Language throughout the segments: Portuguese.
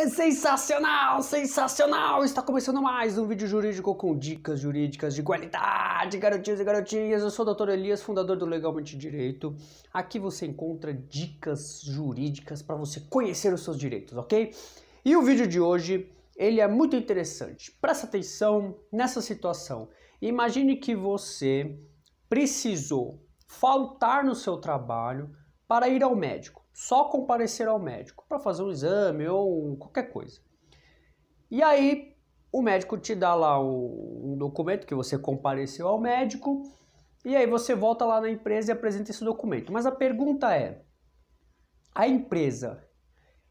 É sensacional, sensacional! Está começando mais um vídeo jurídico com dicas jurídicas de qualidade, garotinhos e garotinhas. Eu sou o Dr. Elias, fundador do Legalmente Direito. Aqui você encontra dicas jurídicas para você conhecer os seus direitos, ok? E o vídeo de hoje, ele é muito interessante. Presta atenção nessa situação. Imagine que você precisou faltar no seu trabalho para ir ao médico só comparecer ao médico para fazer um exame ou qualquer coisa. E aí o médico te dá lá um documento que você compareceu ao médico e aí você volta lá na empresa e apresenta esse documento. Mas a pergunta é: a empresa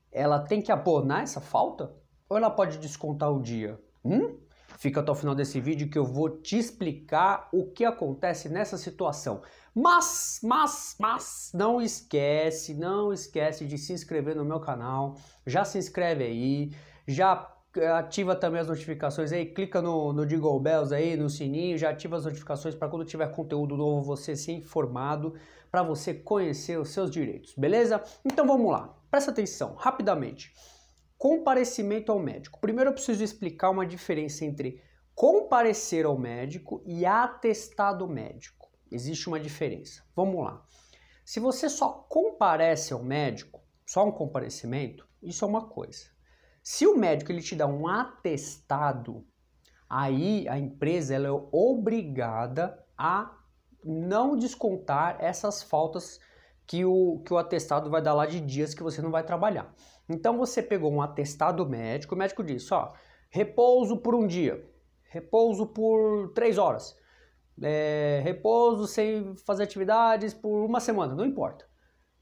ela tem que abonar essa falta ou ela pode descontar o dia? Hum? Fica até o final desse vídeo que eu vou te explicar o que acontece nessa situação. Mas, mas, mas, não esquece, não esquece de se inscrever no meu canal. Já se inscreve aí, já eh, ativa também as notificações aí, clica no, no Jingle Bells aí, no sininho, já ativa as notificações para quando tiver conteúdo novo você ser informado, para você conhecer os seus direitos, beleza? Então vamos lá, presta atenção, rapidamente. Comparecimento ao médico. Primeiro eu preciso explicar uma diferença entre comparecer ao médico e atestado médico. Existe uma diferença. Vamos lá. Se você só comparece ao médico, só um comparecimento, isso é uma coisa. Se o médico ele te dá um atestado, aí a empresa ela é obrigada a não descontar essas faltas que o, que o atestado vai dar lá de dias que você não vai trabalhar. Então você pegou um atestado médico, o médico disse, ó, repouso por um dia, repouso por três horas, é, repouso sem fazer atividades por uma semana, não importa.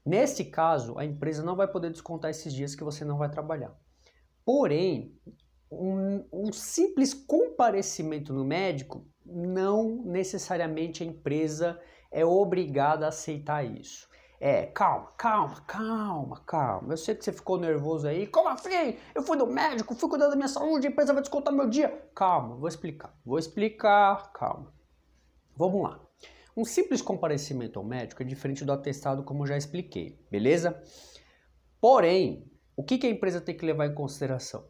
Nesse caso, a empresa não vai poder descontar esses dias que você não vai trabalhar. Porém, um, um simples comparecimento no médico, não necessariamente a empresa é obrigada a aceitar isso. É, calma, calma, calma, calma. Eu sei que você ficou nervoso aí. Como assim? Eu fui no médico, fui cuidando da minha saúde, a empresa vai descontar meu dia. Calma, vou explicar. Vou explicar, calma. Vamos lá. Um simples comparecimento ao médico é diferente do atestado, como já expliquei, beleza? Porém, o que a empresa tem que levar em consideração?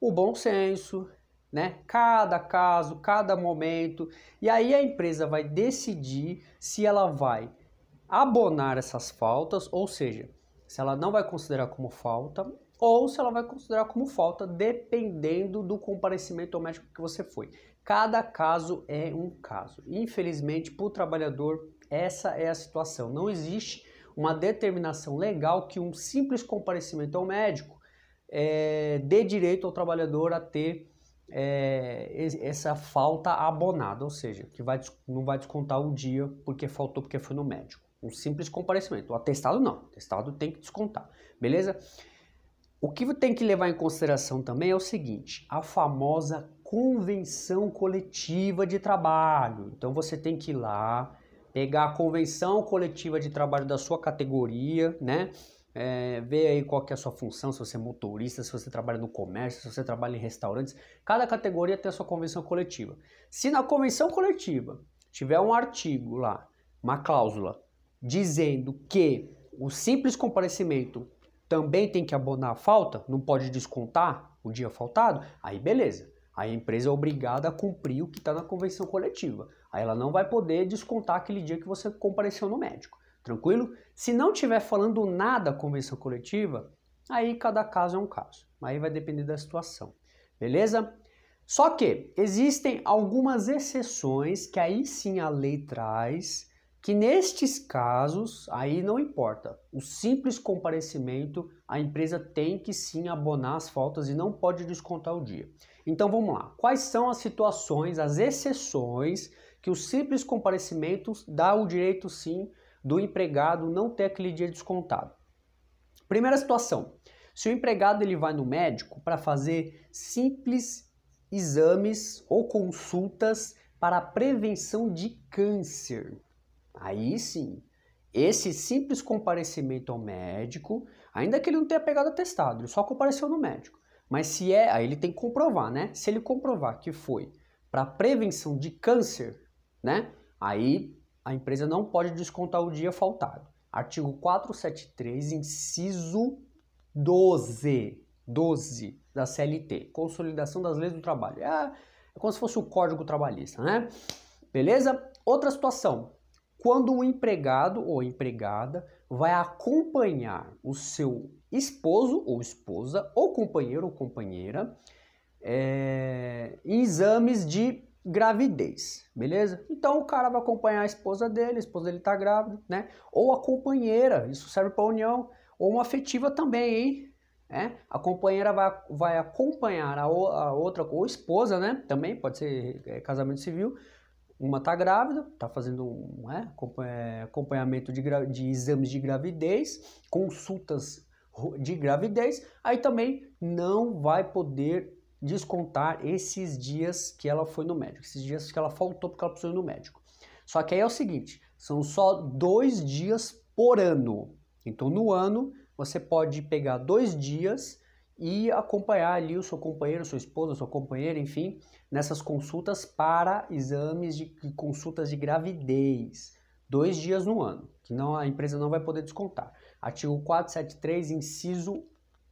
O bom senso, né? Cada caso, cada momento. E aí a empresa vai decidir se ela vai abonar essas faltas, ou seja, se ela não vai considerar como falta ou se ela vai considerar como falta, dependendo do comparecimento ao médico que você foi. Cada caso é um caso. Infelizmente, para o trabalhador, essa é a situação. Não existe uma determinação legal que um simples comparecimento ao médico é, dê direito ao trabalhador a ter é, essa falta abonada, ou seja, que vai, não vai descontar um dia porque faltou porque foi no médico. Um simples comparecimento. O atestado não. O atestado tem que descontar. Beleza? O que tem que levar em consideração também é o seguinte: a famosa convenção coletiva de trabalho. Então você tem que ir lá, pegar a convenção coletiva de trabalho da sua categoria, né? É, ver aí qual que é a sua função, se você é motorista, se você trabalha no comércio, se você trabalha em restaurantes. Cada categoria tem a sua convenção coletiva. Se na convenção coletiva tiver um artigo lá, uma cláusula dizendo que o simples comparecimento também tem que abonar a falta, não pode descontar o dia faltado, aí beleza. Aí a empresa é obrigada a cumprir o que está na convenção coletiva. Aí ela não vai poder descontar aquele dia que você compareceu no médico. Tranquilo? Se não tiver falando nada a convenção coletiva, aí cada caso é um caso. Aí vai depender da situação. Beleza? Só que existem algumas exceções que aí sim a lei traz que nestes casos aí não importa. O simples comparecimento, a empresa tem que sim abonar as faltas e não pode descontar o dia. Então vamos lá. Quais são as situações, as exceções que o simples comparecimento dá o direito sim do empregado não ter aquele dia descontado? Primeira situação. Se o empregado ele vai no médico para fazer simples exames ou consultas para prevenção de câncer, Aí sim, esse simples comparecimento ao médico, ainda que ele não tenha pegado atestado, ele só compareceu no médico. Mas se é, aí ele tem que comprovar, né? Se ele comprovar que foi para prevenção de câncer, né? Aí a empresa não pode descontar o dia faltado. Artigo 473, inciso 12, 12 da CLT, Consolidação das Leis do Trabalho. É, é como se fosse o Código Trabalhista, né? Beleza? Outra situação, quando o empregado ou empregada vai acompanhar o seu esposo ou esposa, ou companheiro ou companheira, é, em exames de gravidez, beleza? Então o cara vai acompanhar a esposa dele, a esposa dele tá grávida, né? Ou a companheira, isso serve para união, ou uma afetiva também, hein? É? A companheira vai, vai acompanhar a, a outra, ou esposa, né? Também pode ser é, casamento civil, uma está grávida, está fazendo né, é acompanhamento de, de exames de gravidez, consultas de gravidez, aí também não vai poder descontar esses dias que ela foi no médico, esses dias que ela faltou porque ela precisou ir no médico. Só que aí é o seguinte, são só dois dias por ano. Então no ano você pode pegar dois dias e acompanhar ali o seu companheiro, sua esposa, sua companheira, enfim, nessas consultas para exames de consultas de gravidez, dois dias no ano, que não a empresa não vai poder descontar. Artigo 473, inciso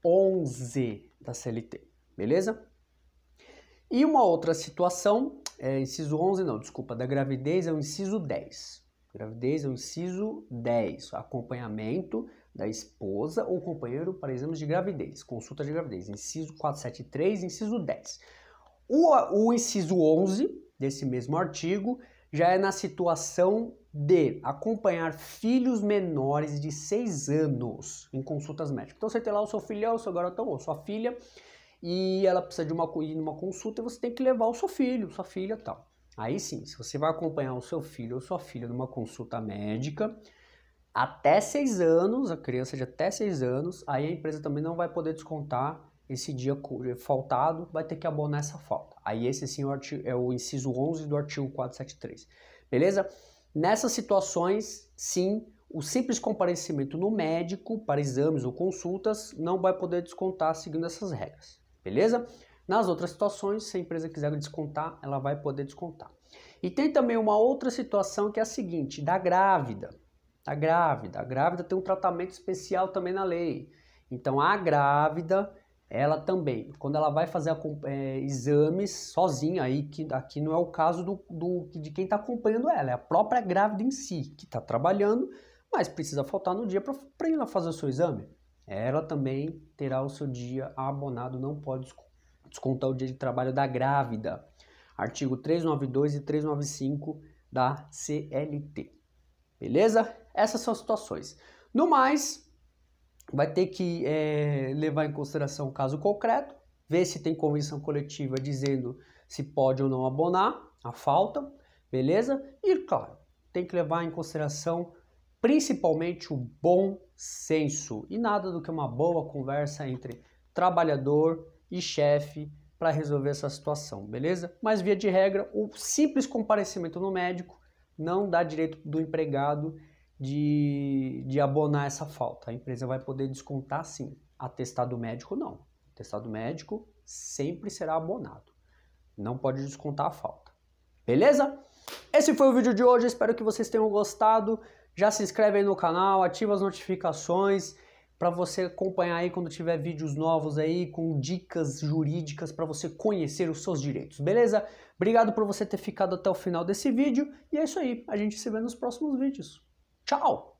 11 da CLT, beleza? E uma outra situação, é, inciso 11 não, desculpa, da gravidez é o inciso 10. Gravidez é o inciso 10, acompanhamento da esposa ou companheiro para exames de gravidez, consulta de gravidez, inciso 473, inciso 10. O, o inciso 11 desse mesmo artigo já é na situação de acompanhar filhos menores de 6 anos em consultas médicas. Então você tem lá o seu filhão, o seu garotão ou sua filha e ela precisa de uma, de uma consulta e você tem que levar o seu filho, sua filha tal. Aí sim, se você vai acompanhar o seu filho ou sua filha numa consulta médica, até seis anos, a criança é de até seis anos, aí a empresa também não vai poder descontar esse dia eh, faltado, vai ter que abonar essa falta. Aí esse sim é o, artigo, é o inciso 11 do artigo 473. Beleza? Nessas situações, sim, o simples comparecimento no médico para exames ou consultas não vai poder descontar seguindo essas regras. Beleza? Nas outras situações, se a empresa quiser descontar, ela vai poder descontar. E tem também uma outra situação que é a seguinte, da grávida a tá grávida. A grávida tem um tratamento especial também na lei. Então, a grávida, ela também, quando ela vai fazer é, exames sozinha, aí que aqui não é o caso do, do de quem está acompanhando ela, é a própria grávida em si, que está trabalhando, mas precisa faltar no dia para ela fazer o seu exame. Ela também terá o seu dia abonado, não pode descontar o dia de trabalho da grávida. Artigo 392 e 395 da CLT. Beleza? Essas são as situações. No mais, vai ter que é, levar em consideração o caso concreto, ver se tem convenção coletiva dizendo se pode ou não abonar a falta, beleza? E, claro, tem que levar em consideração principalmente o bom senso e nada do que uma boa conversa entre trabalhador e chefe para resolver essa situação, beleza? Mas via de regra, o simples comparecimento no médico não dá direito do empregado de, de abonar essa falta. A empresa vai poder descontar sim. Atestado médico, não. Atestado médico sempre será abonado. Não pode descontar a falta. Beleza? Esse foi o vídeo de hoje. Espero que vocês tenham gostado. Já se inscreve aí no canal, ativa as notificações para você acompanhar aí quando tiver vídeos novos aí com dicas jurídicas para você conhecer os seus direitos, beleza? Obrigado por você ter ficado até o final desse vídeo e é isso aí. A gente se vê nos próximos vídeos. Tchau!